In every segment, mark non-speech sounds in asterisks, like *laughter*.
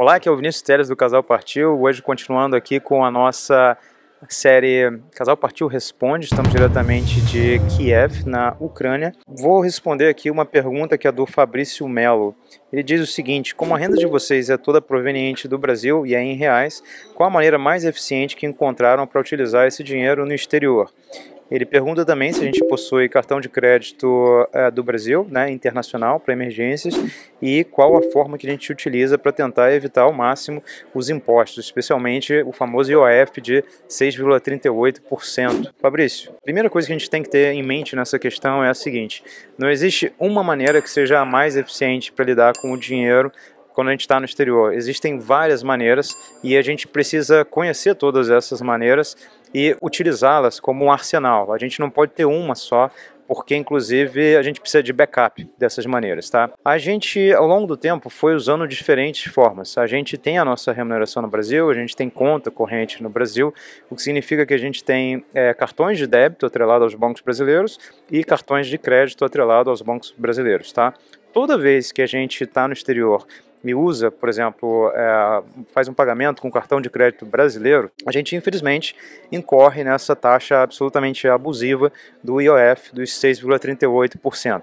Olá, aqui é o Vinícius Teles do Casal Partiu. Hoje continuando aqui com a nossa série Casal Partiu Responde. Estamos diretamente de Kiev, na Ucrânia. Vou responder aqui uma pergunta que é do Fabrício Melo. Ele diz o seguinte: como a renda de vocês é toda proveniente do Brasil e é em reais, qual a maneira mais eficiente que encontraram para utilizar esse dinheiro no exterior? Ele pergunta também se a gente possui cartão de crédito é, do Brasil, né, internacional, para emergências, e qual a forma que a gente utiliza para tentar evitar ao máximo os impostos, especialmente o famoso IOF de 6,38%. Fabrício, a primeira coisa que a gente tem que ter em mente nessa questão é a seguinte: não existe uma maneira que seja a mais eficiente para lidar com o dinheiro quando a gente está no exterior. Existem várias maneiras e a gente precisa conhecer todas essas maneiras e utilizá-las como um arsenal. A gente não pode ter uma só, porque inclusive a gente precisa de backup dessas maneiras, tá? A gente, ao longo do tempo, foi usando diferentes formas. A gente tem a nossa remuneração no Brasil, a gente tem conta corrente no Brasil, o que significa que a gente tem é, cartões de débito atrelado aos bancos brasileiros e cartões de crédito atrelado aos bancos brasileiros, tá? toda vez que a gente está no exterior e usa, por exemplo, é, faz um pagamento com cartão de crédito brasileiro, a gente infelizmente incorre nessa taxa absolutamente abusiva do IOF dos 6,38%.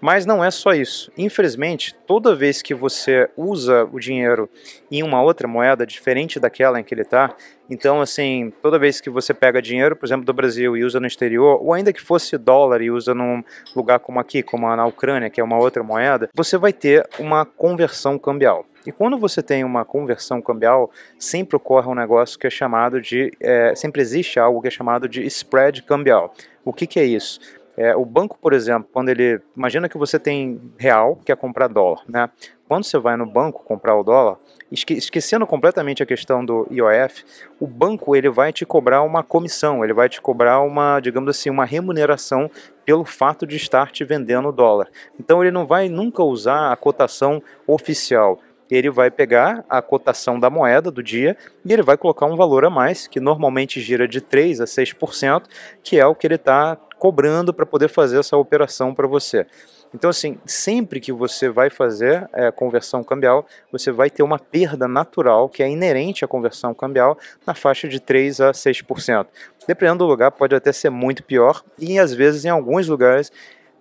Mas não é só isso. Infelizmente, toda vez que você usa o dinheiro em uma outra moeda diferente daquela em que ele está, então, assim, toda vez que você pega dinheiro, por exemplo, do Brasil e usa no exterior, ou ainda que fosse dólar e usa num lugar como aqui, como na Ucrânia, que é uma outra moeda, você vai ter uma conversão cambial. E quando você tem uma conversão cambial, sempre ocorre um negócio que é chamado de. É, sempre existe algo que é chamado de spread cambial. O que, que é isso? É, o banco, por exemplo, quando ele. Imagina que você tem real, que é comprar dólar, né? Quando você vai no banco comprar o dólar, esque, esquecendo completamente a questão do IOF, o banco ele vai te cobrar uma comissão, ele vai te cobrar uma, digamos assim, uma remuneração pelo fato de estar te vendendo o dólar. Então ele não vai nunca usar a cotação oficial ele vai pegar a cotação da moeda do dia e ele vai colocar um valor a mais, que normalmente gira de 3% a 6%, que é o que ele está cobrando para poder fazer essa operação para você. Então, assim, sempre que você vai fazer é, conversão cambial, você vai ter uma perda natural que é inerente à conversão cambial na faixa de 3 a 6%. Dependendo do lugar, pode até ser muito pior e, às vezes, em alguns lugares,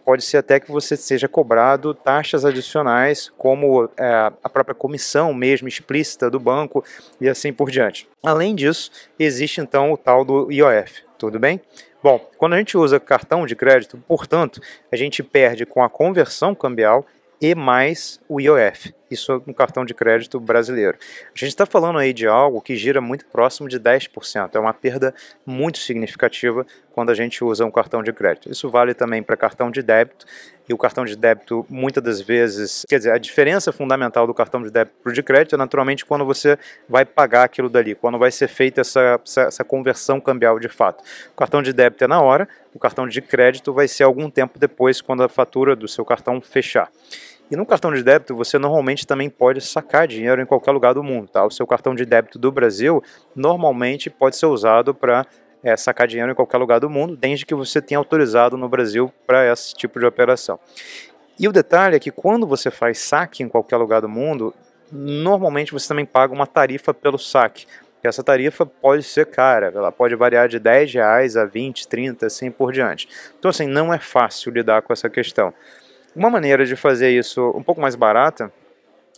pode ser até que você seja cobrado taxas adicionais, como é, a própria comissão mesmo explícita do banco e assim por diante. Além disso, existe então o tal do IOF, tudo bem? Bom, quando a gente usa cartão de crédito, portanto, a gente perde com a conversão cambial e mais o IOF isso no cartão de crédito brasileiro. A gente está falando aí de algo que gira muito próximo de 10%, é uma perda muito significativa quando a gente usa um cartão de crédito. Isso vale também para cartão de débito, e o cartão de débito muitas das vezes, quer dizer, a diferença fundamental do cartão de débito para o de crédito é naturalmente quando você vai pagar aquilo dali, quando vai ser feita essa, essa conversão cambial de fato. O cartão de débito é na hora, o cartão de crédito vai ser algum tempo depois, quando a fatura do seu cartão fechar. E no cartão de débito, você normalmente também pode sacar dinheiro em qualquer lugar do mundo, tá? O seu cartão de débito do Brasil normalmente pode ser usado para é, eh, sacar dinheiro em qualquer lugar do mundo, desde que você tenha autorizado no Brasil para esse tipo de operação. E o detalhe é que quando você faz saque em qualquer lugar do mundo, normalmente você também paga uma tarifa pelo saque. Essa tarifa pode ser cara, ela pode variar de 10 reais a 20, 30, assim por diante. Então, assim, não é fácil lidar com essa questão. Uma maneira de fazer isso um pouco mais barata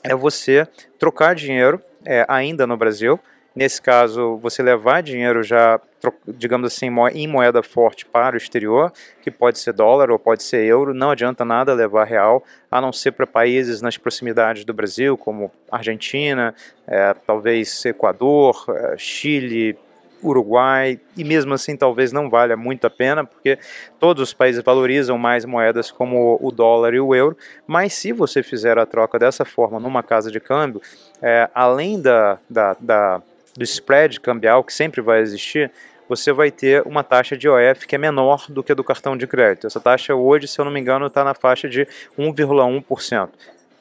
é você trocar dinheiro é, ainda no Brasil. Nesse caso, você levar dinheiro já, digamos assim, em moeda forte para o exterior, que pode ser dólar ou pode ser euro, não adianta nada levar real, a não ser para países nas proximidades do Brasil, como Argentina, é, talvez Equador, é, Chile, Uruguai, e mesmo assim talvez não valha muito a pena, porque todos os países valorizam mais moedas como o dólar e o euro, mas se você fizer a troca dessa forma numa casa de câmbio, é, além da, da, da, do spread cambial que sempre vai existir, você vai ter uma taxa de OF que é menor do que a do cartão de crédito. Essa taxa hoje, se eu não me engano, está na faixa de 1,1%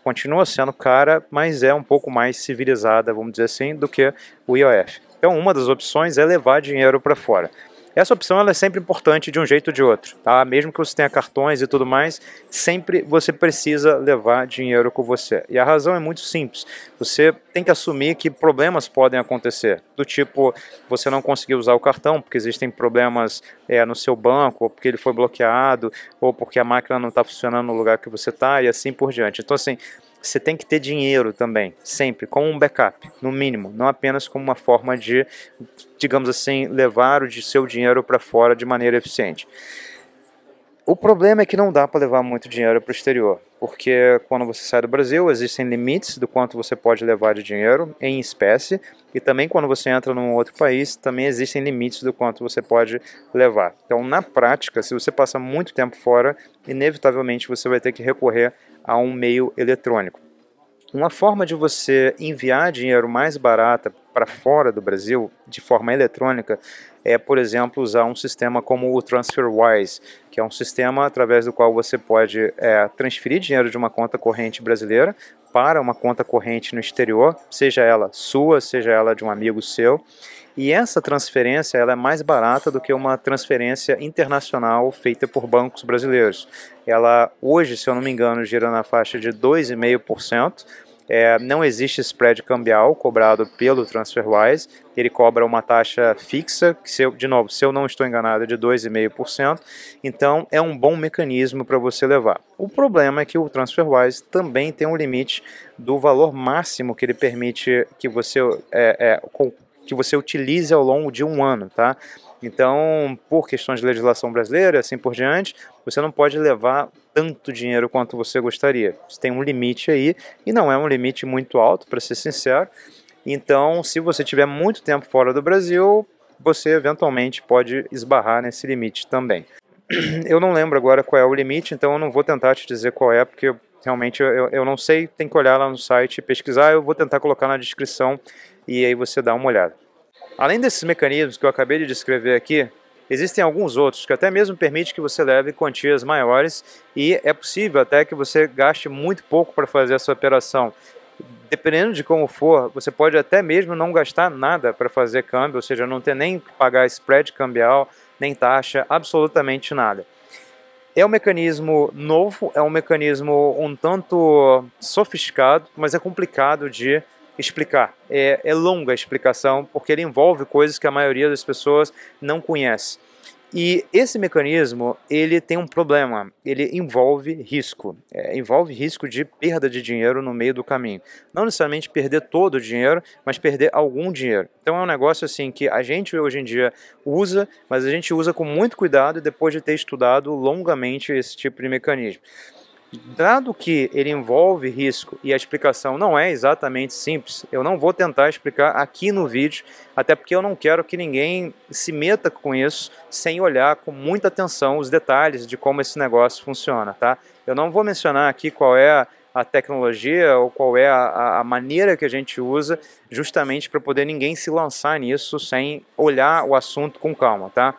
continua sendo cara, mas é um pouco mais civilizada, vamos dizer assim, do que o IOF. Então, uma das opções é levar dinheiro para fora. Essa opção ela é sempre importante de um jeito ou de outro, tá? Mesmo que você tenha cartões e tudo mais, sempre você precisa levar dinheiro com você. E a razão é muito simples. Você tem que assumir que problemas podem acontecer, do tipo você não conseguir usar o cartão porque existem problemas é, no seu banco, ou porque ele foi bloqueado, ou porque a máquina não está funcionando no lugar que você está e assim por diante. Então assim, você tem que ter dinheiro também, sempre, como um backup, no mínimo, não apenas como uma forma de, digamos assim, levar o seu dinheiro para fora de maneira eficiente. O problema é que não dá para levar muito dinheiro para o exterior, porque quando você sai do Brasil existem limites do quanto você pode levar de dinheiro em espécie e também quando você entra num outro país também existem limites do quanto você pode levar. Então, na prática, se você passa muito tempo fora, inevitavelmente você vai ter que recorrer a um meio eletrônico. Uma forma de você enviar dinheiro mais barata para fora do Brasil de forma eletrônica é, por exemplo, usar um sistema como o TransferWise, que é um sistema através do qual você pode é, transferir dinheiro de uma conta corrente brasileira para uma conta corrente no exterior, seja ela sua, seja ela de um amigo seu. E essa transferência ela é mais barata do que uma transferência internacional feita por bancos brasileiros. Ela hoje, se eu não me engano, gira na faixa de 2,5% é, não existe spread cambial cobrado pelo TransferWise, ele cobra uma taxa fixa, que se eu, de novo, se eu não estou enganado, é de 2,5%, então é um bom mecanismo para você levar. O problema é que o TransferWise também tem um limite do valor máximo que ele permite que você, é, é, que você utilize ao longo de um ano, tá? Então, por questões de legislação brasileira e assim por diante, você não pode levar tanto dinheiro quanto você gostaria. Você tem um limite aí, e não é um limite muito alto, para ser sincero. Então, se você tiver muito tempo fora do Brasil, você eventualmente pode esbarrar nesse limite também. *clears throat* Eu não lembro agora qual é o limite, então eu não vou tentar te dizer qual é, porque realmente eu, eu não sei, tem que olhar lá no site e pesquisar, eu vou tentar colocar na descrição e aí você dá uma olhada. Além desses mecanismos que eu acabei de descrever aqui, Existem alguns outros que até mesmo permite que você leve quantias maiores e é possível até que você gaste muito pouco para fazer essa operação. Dependendo de como for, você pode até mesmo não gastar nada para fazer câmbio, ou seja, não ter nem que pagar spread cambial, nem taxa, absolutamente nada. É um mecanismo novo, é um mecanismo um tanto sofisticado, mas é complicado de explicar. É, é longa a explicação, porque ele envolve coisas que a maioria das pessoas não conhece. E esse mecanismo, ele tem um problema, ele envolve risco, é, envolve risco de perda de dinheiro no meio do caminho. Não necessariamente perder todo o dinheiro, mas perder algum dinheiro. Então é um negócio assim que a gente hoje em dia usa, mas a gente usa com muito cuidado depois de ter estudado longamente esse tipo de mecanismo. Dado que ele envolve risco e a explicação não é exatamente simples, eu não vou tentar explicar aqui no vídeo, até porque eu não quero que ninguém se meta com isso sem olhar com muita atenção os detalhes de como esse negócio funciona, tá? Eu não vou mencionar aqui qual é a tecnologia ou qual é a, a maneira que a gente usa justamente para poder ninguém se lançar nisso sem olhar o assunto com calma, tá?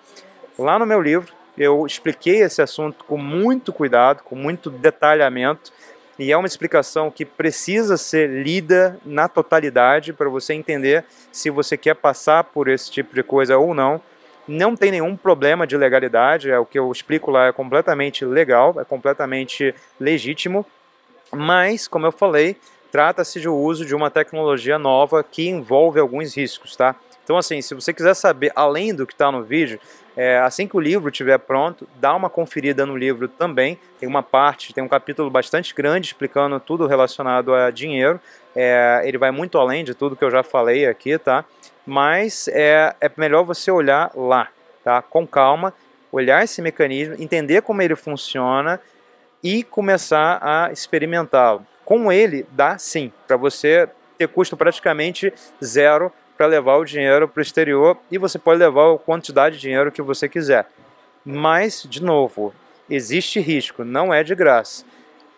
Lá no meu livro, eu expliquei esse assunto com muito cuidado, com muito detalhamento, e é uma explicação que precisa ser lida na totalidade para você entender se você quer passar por esse tipo de coisa ou não. Não tem nenhum problema de legalidade, é o que eu explico lá é completamente legal, é completamente legítimo, mas, como eu falei, trata-se de uso de uma tecnologia nova que envolve alguns riscos, tá? Então, assim, se você quiser saber além do que está no vídeo, é, assim que o livro estiver pronto, dá uma conferida no livro também. Tem uma parte, tem um capítulo bastante grande explicando tudo relacionado a dinheiro. É, ele vai muito além de tudo que eu já falei aqui, tá? Mas é, é melhor você olhar lá, tá? Com calma, olhar esse mecanismo, entender como ele funciona e começar a experimentá-lo. Com ele, dá sim, para você ter custo praticamente zero para levar o dinheiro para o exterior e você pode levar a quantidade de dinheiro que você quiser. Mas, de novo, existe risco, não é de graça.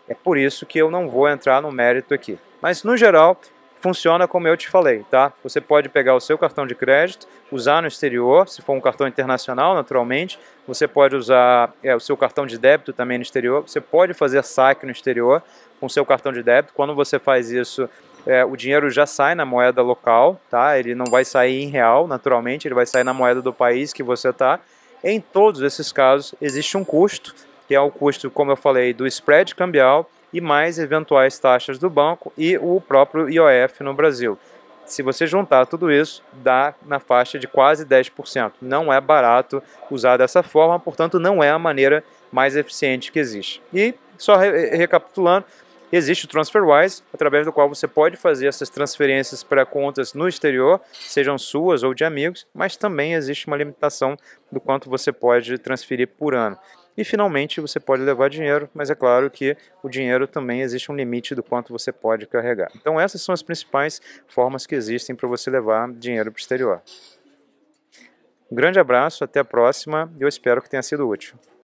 É por isso que eu não vou entrar no mérito aqui. Mas, no geral, funciona como eu te falei, tá? Você pode pegar o seu cartão de crédito, usar no exterior, se for um cartão internacional, naturalmente. Você pode usar é, o seu cartão de débito também no exterior. Você pode fazer saque no exterior com o seu cartão de débito. Quando você faz isso, é, o dinheiro já sai na moeda local, tá? Ele não vai sair em real, naturalmente, ele vai sair na moeda do país que você está. Em todos esses casos, existe um custo, que é o custo, como eu falei, do spread cambial e mais eventuais taxas do banco e o próprio IOF no Brasil. Se você juntar tudo isso, dá na faixa de quase 10%. Não é barato usar dessa forma, portanto, não é a maneira mais eficiente que existe. E, só recapitulando, Existe o TransferWise, através do qual você pode fazer essas transferências para contas no exterior, sejam suas ou de amigos, mas também existe uma limitação do quanto você pode transferir por ano. E finalmente você pode levar dinheiro, mas é claro que o dinheiro também existe um limite do quanto você pode carregar. Então essas são as principais formas que existem para você levar dinheiro para o exterior. Um grande abraço, até a próxima e eu espero que tenha sido útil.